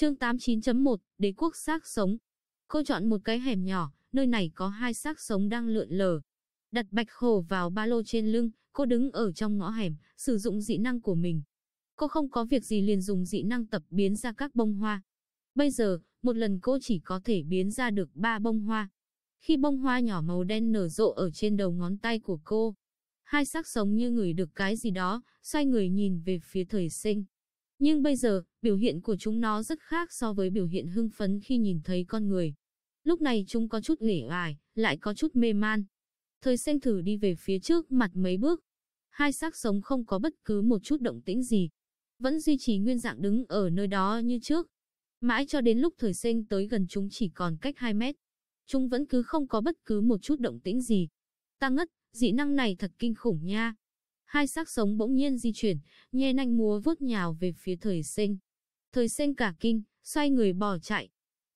Chương 89.1, Đế quốc xác sống. Cô chọn một cái hẻm nhỏ, nơi này có hai xác sống đang lượn lờ. Đặt bạch khổ vào ba lô trên lưng, cô đứng ở trong ngõ hẻm, sử dụng dị năng của mình. Cô không có việc gì liền dùng dị năng tập biến ra các bông hoa. Bây giờ, một lần cô chỉ có thể biến ra được ba bông hoa. Khi bông hoa nhỏ màu đen nở rộ ở trên đầu ngón tay của cô, hai xác sống như người được cái gì đó, xoay người nhìn về phía thời sinh. Nhưng bây giờ, biểu hiện của chúng nó rất khác so với biểu hiện hưng phấn khi nhìn thấy con người. Lúc này chúng có chút nghỉ ải, lại có chút mê man. Thời sen thử đi về phía trước mặt mấy bước. Hai xác sống không có bất cứ một chút động tĩnh gì. Vẫn duy trì nguyên dạng đứng ở nơi đó như trước. Mãi cho đến lúc thời sen tới gần chúng chỉ còn cách 2 mét. Chúng vẫn cứ không có bất cứ một chút động tĩnh gì. Ta ngất, dị năng này thật kinh khủng nha hai xác sống bỗng nhiên di chuyển, nhe nanh múa vuốt nhào về phía thời sinh. Thời sinh cả kinh, xoay người bỏ chạy.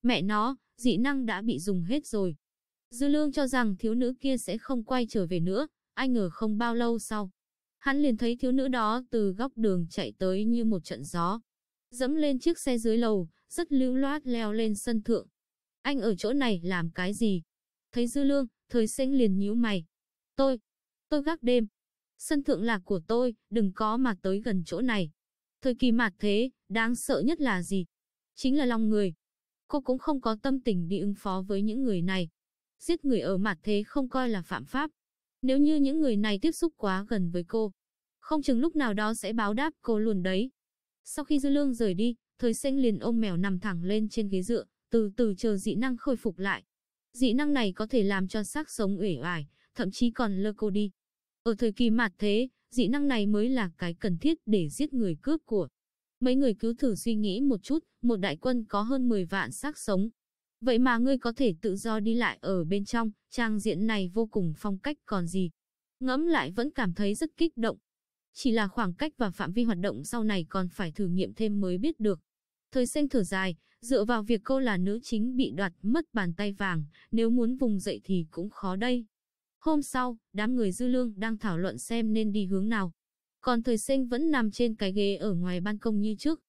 Mẹ nó, dị năng đã bị dùng hết rồi. Dư lương cho rằng thiếu nữ kia sẽ không quay trở về nữa, ai ngờ không bao lâu sau. Hắn liền thấy thiếu nữ đó từ góc đường chạy tới như một trận gió. Dẫm lên chiếc xe dưới lầu, rất lưu loát leo lên sân thượng. Anh ở chỗ này làm cái gì? Thấy dư lương, thời sinh liền nhíu mày. Tôi, tôi gác đêm, Sân thượng là của tôi, đừng có mà tới gần chỗ này. Thời kỳ mạt thế, đáng sợ nhất là gì? Chính là lòng người. Cô cũng không có tâm tình đi ứng phó với những người này. Giết người ở mạt thế không coi là phạm pháp. Nếu như những người này tiếp xúc quá gần với cô, không chừng lúc nào đó sẽ báo đáp cô luôn đấy. Sau khi Dư Lương rời đi, Thời Sinh liền ôm mèo nằm thẳng lên trên ghế dựa, từ từ chờ dị năng khôi phục lại. Dị năng này có thể làm cho xác sống uể oải, thậm chí còn lơ cô đi. Ở thời kỳ mạt thế, dị năng này mới là cái cần thiết để giết người cướp của. Mấy người cứu thử suy nghĩ một chút, một đại quân có hơn 10 vạn xác sống. Vậy mà ngươi có thể tự do đi lại ở bên trong, trang diện này vô cùng phong cách còn gì. Ngẫm lại vẫn cảm thấy rất kích động. Chỉ là khoảng cách và phạm vi hoạt động sau này còn phải thử nghiệm thêm mới biết được. Thời sinh thở dài, dựa vào việc cô là nữ chính bị đoạt mất bàn tay vàng, nếu muốn vùng dậy thì cũng khó đây. Hôm sau, đám người dư lương đang thảo luận xem nên đi hướng nào. Còn thời sinh vẫn nằm trên cái ghế ở ngoài ban công như trước.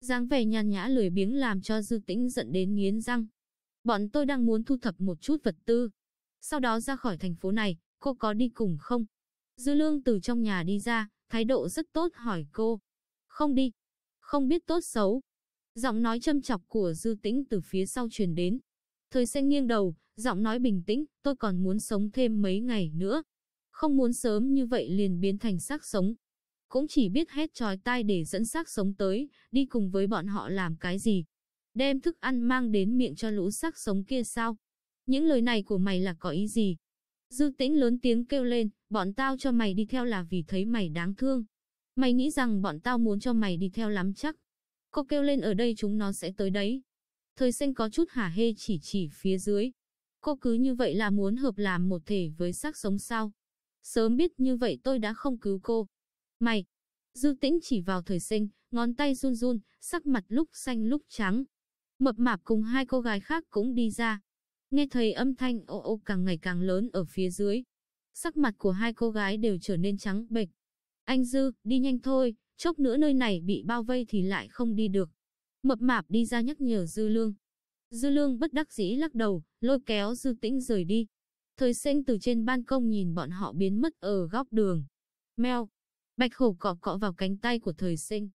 dáng vẻ nhàn nhã lười biếng làm cho dư tĩnh giận đến nghiến răng. Bọn tôi đang muốn thu thập một chút vật tư. Sau đó ra khỏi thành phố này, cô có đi cùng không? Dư lương từ trong nhà đi ra, thái độ rất tốt hỏi cô. Không đi. Không biết tốt xấu. Giọng nói châm chọc của dư tĩnh từ phía sau truyền đến, Thời sen nghiêng đầu, giọng nói bình tĩnh, tôi còn muốn sống thêm mấy ngày nữa. Không muốn sớm như vậy liền biến thành xác sống. Cũng chỉ biết hét trói tai để dẫn xác sống tới, đi cùng với bọn họ làm cái gì. Đem thức ăn mang đến miệng cho lũ xác sống kia sao? Những lời này của mày là có ý gì? Dư tĩnh lớn tiếng kêu lên, bọn tao cho mày đi theo là vì thấy mày đáng thương. Mày nghĩ rằng bọn tao muốn cho mày đi theo lắm chắc. Cô kêu lên ở đây chúng nó sẽ tới đấy. Thời sinh có chút hả hê chỉ chỉ phía dưới. Cô cứ như vậy là muốn hợp làm một thể với xác sống sao. Sớm biết như vậy tôi đã không cứu cô. Mày! Dư tĩnh chỉ vào thời sinh, ngón tay run run, sắc mặt lúc xanh lúc trắng. Mập mạp cùng hai cô gái khác cũng đi ra. Nghe thấy âm thanh ô ô càng ngày càng lớn ở phía dưới. Sắc mặt của hai cô gái đều trở nên trắng bệch. Anh Dư, đi nhanh thôi, chốc nữa nơi này bị bao vây thì lại không đi được mập mạp đi ra nhắc nhở Dư Lương. Dư Lương bất đắc dĩ lắc đầu, lôi kéo Dư Tĩnh rời đi. Thời sinh từ trên ban công nhìn bọn họ biến mất ở góc đường. Mèo. Bạch hổ cọ cọ vào cánh tay của thời sinh,